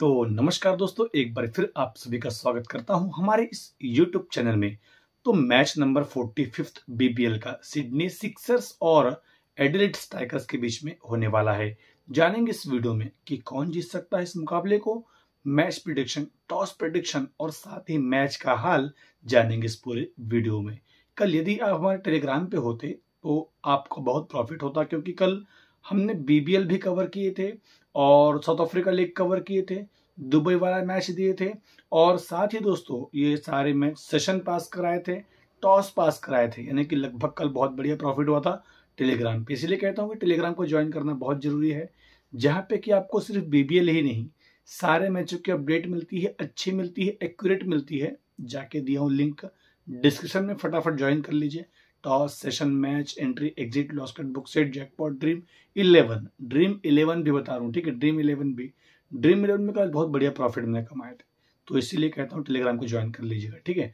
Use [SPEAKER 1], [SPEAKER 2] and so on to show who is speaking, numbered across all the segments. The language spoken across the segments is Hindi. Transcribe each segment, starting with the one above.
[SPEAKER 1] तो नमस्कार दोस्तों एक बार फिर आप सभी का स्वागत करता हूं हमारे इस YouTube चैनल में तो मैच नंबर फोर्टी फिफ्थ का सिडनी सिक्सर्स और एडलेट स्ट्राइकर्स के बीच में होने वाला है जानेंगे इस वीडियो में कि कौन जीत सकता है इस मुकाबले को मैच प्रिडिक्शन टॉस प्रिडिक्शन और साथ ही मैच का हाल जानेंगे इस पूरे वीडियो में कल यदि आप हमारे टेलीग्राम पे होते तो आपको बहुत प्रॉफिट होता क्योंकि कल हमने बीबीएल भी कवर किए थे और साउथ अफ्रीका लीग कवर किए थे दुबई वाला मैच दिए थे और साथ ही दोस्तों ये सारे मैच सेशन पास कराए थे टॉस पास कराए थे यानी कि लगभग कल बहुत बढ़िया प्रॉफिट हुआ था टेलीग्राम पे इसलिए कहता हूँ कि टेलीग्राम को ज्वाइन करना बहुत ज़रूरी है जहाँ पे कि आपको सिर्फ बीबीएल ही नहीं सारे मैचों की अपडेट मिलती है अच्छी मिलती है एक्यूरेट मिलती है जाके दिया हूँ लिंक डिस्क्रिप्शन में फटाफट ज्वाइन कर लीजिए toss session match entry exit लॉस्टेड book set jackpot Dream Eleven Dream Eleven भी बता रहा हूँ ठीक है ड्रीम इलेवन भी ड्रीम इलेवन में कल बहुत बढ़िया प्रॉफिट मैंने कमाए थे तो इसीलिए कहता हूँ टेलीग्राम को ज्वाइन कर लीजिएगा ठीक है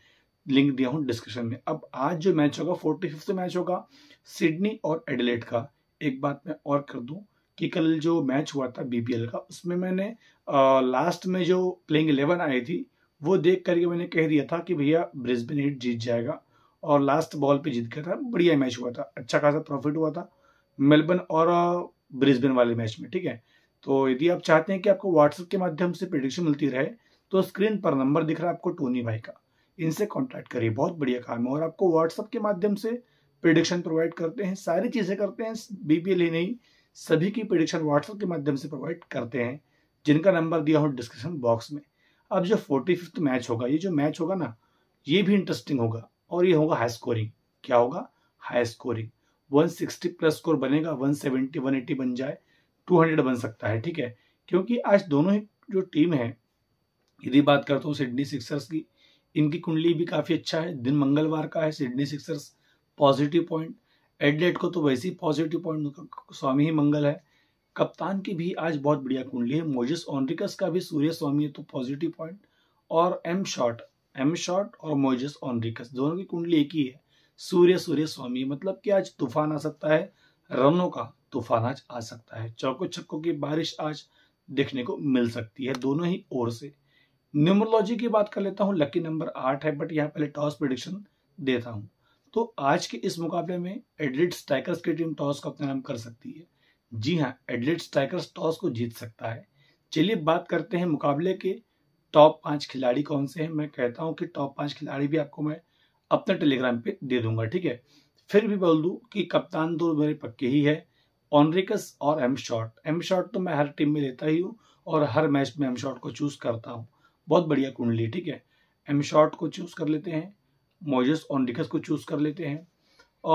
[SPEAKER 1] लिंक दिया हूँ डिस्क्रिप्शन में अब आज जो मैच होगा फोर्टी फिफ्थ मैच होगा सिडनी और एडलेट का एक बात मैं और कर दूँ कि कल जो मैच हुआ था बीपीएल का उसमें मैंने आ, लास्ट में जो प्लेइंग इलेवन आई थी वो देख करके मैंने कह दिया था कि भैया ब्रिस्बेन हिट जीत जाएगा और लास्ट बॉल पे जीत गया था बढ़िया मैच हुआ था अच्छा खासा प्रॉफिट हुआ था मेलबर्न और ब्रिस्बेन वाले मैच में ठीक है तो यदि आप चाहते हैं कि आपको व्हाट्सएप के माध्यम से प्रिडिक्शन मिलती रहे तो स्क्रीन पर नंबर दिख रहा है आपको टोनी भाई का इनसे कॉन्टैक्ट करिए बहुत बढ़िया काम है और आपको व्हाट्सअप के माध्यम से प्रिडिक्शन प्रोवाइड करते हैं सारी चीज़ें करते हैं बीपीएल ही e नहीं सभी की प्रिडिक्शन व्हाट्सएप के माध्यम से प्रोवाइड करते हैं जिनका नंबर दिया हूँ डिस्क्रिप्शन बॉक्स में अब जो फोर्टी फिफ्थ मैच होगा ये जो मैच होगा ना ये भी इंटरेस्टिंग होगा और ये होगा हाई स्कोरिंग क्या होगा हाई स्कोरिंग 160 प्लस स्कोर बनेगा 170 180 बन जाए 200 बन सकता है ठीक है क्योंकि आज दोनों ही जो टीम है यदि बात करता हूँ सिडनी सिक्सर्स की इनकी कुंडली भी काफ़ी अच्छा है दिन मंगलवार का है Sydney Sixers positive point Adelaide को तो वैसे ही पॉजिटिव पॉइंट स्वामी ही मंगल है कप्तान की भी आज बहुत बढ़िया कुंडली है मोजिस ऑनरिकस का भी सूर्य स्वामी है तो पॉजिटिव पॉइंट और एम शॉट एम शॉर्ट और मोइजस ऑनरिकस दोनों की कुंडली एक ही है सूर्य सूर्य स्वामी मतलब कि आज तूफान आ सकता है रनों का तूफान आज आ सकता है चौको छक्कों की बारिश आज देखने को मिल सकती है दोनों ही ओर से न्यूमरोलॉजी की बात कर लेता हूँ लकी नंबर आठ है बट यहाँ पहले टॉस प्रिडिक्शन देता हूँ तो आज के इस मुकाबले में एडलिट स्ट्राइकर्स की टीम टॉस को अपना नाम कर सकती है जी हाँ एडलिट स्ट्राइकर्स टॉस को जीत सकता है चलिए बात करते हैं मुकाबले के टॉप पाँच खिलाड़ी कौन से हैं मैं कहता हूँ कि टॉप पाँच खिलाड़ी भी आपको मैं अपने टेलीग्राम पे दे दूंगा ठीक है फिर भी बोल दूँ कि कप्तान तो मेरे पक्के ही है ऑनरिकस और एम शॉट एम शॉट तो मैं हर टीम में लेता ही हूँ और हर मैच में एम शॉट को चूज़ करता हूँ बहुत बढ़िया कुंडली ठीक है एम शॉट को चूज़ कर लेते हैं मोजस ऑनरिकस को चूज़ कर लेते हैं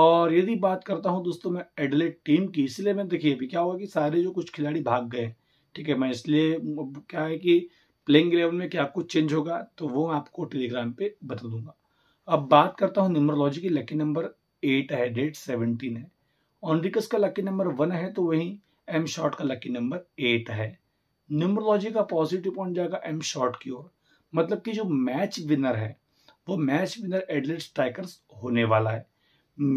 [SPEAKER 1] और यदि बात करता हूँ दोस्तों मैं एडलेट टीम की इसलिए मैं देखिए अभी क्या हुआ कि सारे जो कुछ खिलाड़ी भाग गए ठीक है मैं इसलिए क्या है कि प्लेइंग इलेवन में क्या कुछ चेंज होगा तो वो आपको टेलीग्राम पे बता दूंगा अब बात करता हूँ न्यूमरोलॉजी की लकी नंबर एट है डेट सेवनटीन है ऑनरिकस का लकी नंबर वन है तो वही एम शॉर्ट का लकी नंबर एट है न्यूमरोलॉजी का पॉजिटिव पॉइंट जाएगा एम शॉर्ट की ओर मतलब कि जो मैच विनर है वो मैच विनर एडलेट स्ट्राइकर्स होने वाला है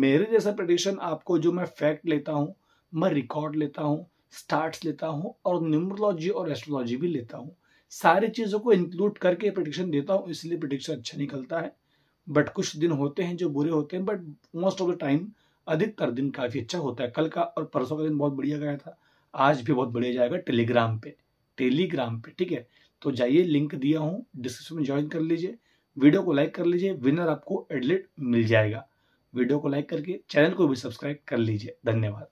[SPEAKER 1] मेरे जैसा प्रडिक्शन आपको जो मैं फैक्ट लेता हूँ मैं रिकॉर्ड लेता हूँ स्टार्ट लेता हूँ और न्यूमरोलॉजी और एस्ट्रोलॉजी भी लेता हूँ सारी चीज़ों को इंक्लूड करके प्रडिक्शन देता हूँ इसलिए प्रडिक्शन अच्छा निकलता है बट कुछ दिन होते हैं जो बुरे होते हैं but most of the time अधिकतर दिन काफ़ी अच्छा होता है कल का और परसों का दिन बहुत बढ़िया गया था आज भी बहुत बढ़िया जाएगा टेलीग्राम पे टेलीग्राम पे ठीक है तो जाइए लिंक दिया हूँ डिस्क्रिप्शन में ज्वाइन कर लीजिए वीडियो को लाइक कर लीजिए विनर आपको एडलेट मिल जाएगा वीडियो को लाइक करके चैनल को भी सब्सक्राइब कर लीजिए धन्यवाद